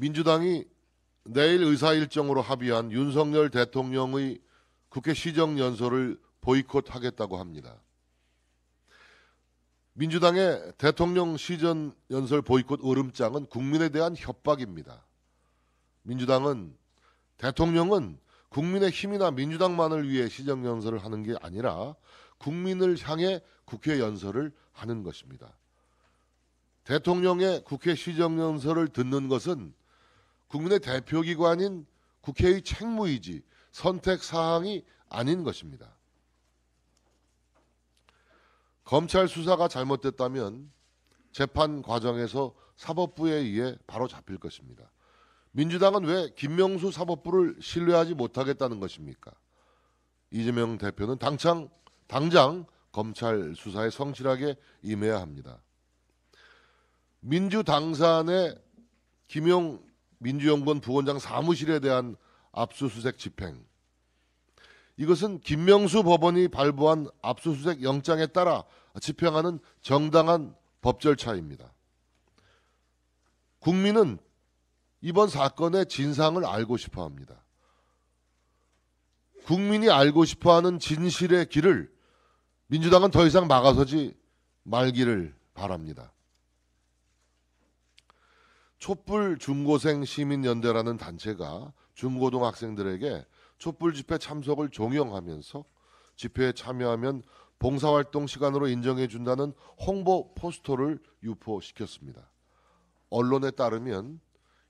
민주당이 내일 의사 일정으로 합의한 윤석열 대통령의 국회 시정 연설을 보이콧하겠다고 합니다. 민주당의 대통령 시전 연설 보이콧 으름장은 국민에 대한 협박입니다. 민주당은 대통령은 국민의 힘이나 민주당만을 위해 시정 연설을 하는 게 아니라 국민을 향해 국회 연설을 하는 것입니다. 대통령의 국회 시정 연설을 듣는 것은 국민의 대표기관인 국회의 책무이지 선택 사항이 아닌 것입니다. 검찰 수사가 잘못됐다면 재판 과정에서 사법부에 의해 바로 잡힐 것입니다. 민주당은 왜 김명수 사법부를 신뢰하지 못하겠다는 것입니까? 이재명 대표는 당장 당장 검찰 수사에 성실하게 임해야 합니다. 민주당산의 김용 민주연구원 부원장 사무실에 대한 압수수색 집행. 이것은 김명수 법원이 발부한 압수수색 영장에 따라 집행하는 정당한 법 절차입니다. 국민은 이번 사건의 진상을 알고 싶어 합니다. 국민이 알고 싶어 하는 진실의 길을 민주당은 더 이상 막아서지 말기를 바랍니다. 촛불 중고생 시민연대라는 단체가 중고등학생들에게 촛불 집회 참석을 종용하면서 집회에 참여하면 봉사활동 시간으로 인정해 준다는 홍보 포스터를 유포시켰습니다. 언론에 따르면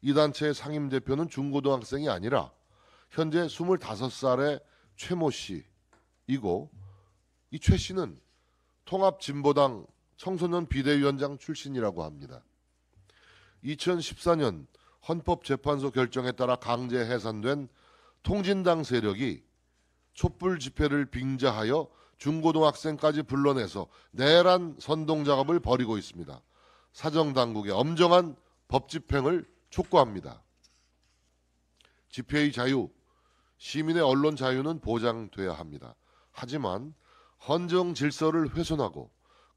이 단체의 상임 대표는 중고등학생이 아니라 현재 25살의 최모 씨이고 이 최 씨는 통합진보당 청소년 비대위원장 출신이라고 합니다. 2014년 헌법재판소 결정에 따라 강제 해산된 통진당 세력이 촛불 집회를 빙자하여 중고등학생까지 불러내서 내란 선동 작업을 벌이고 있습니다. 사정 당국의 엄정한 법 집행을 촉구합니다. 집회의 자유, 시민의 언론 자유는 보장돼야 합니다. 하지만 헌정 질서를 훼손하고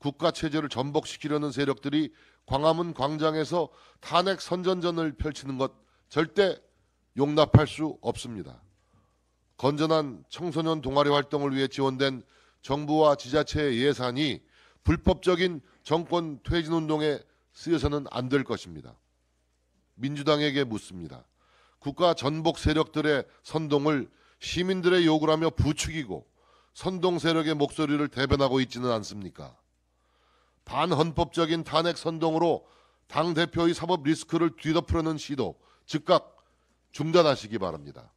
국가 체제를 전복시키려는 세력들이 광화문 광장에서 탄핵 선전전을 펼치는 것 절대 용납할 수 없습니다. 건전한 청소년 동아리 활동을 위해 지원된 정부와 지자체의 예산이 불법적인 정권 퇴진 운동에 쓰여서는 안 될 것입니다. 민주당에게 묻습니다. 국가 전복 세력들의 선동을 시민들의 요구라며 부추기고 선동 세력의 목소리를 대변하고 있지는 않습니까? 반헌법적인 탄핵 선동으로 당 대표의 사법 리스크를 뒤덮으려는 시도 즉각 중단하시기 바랍니다.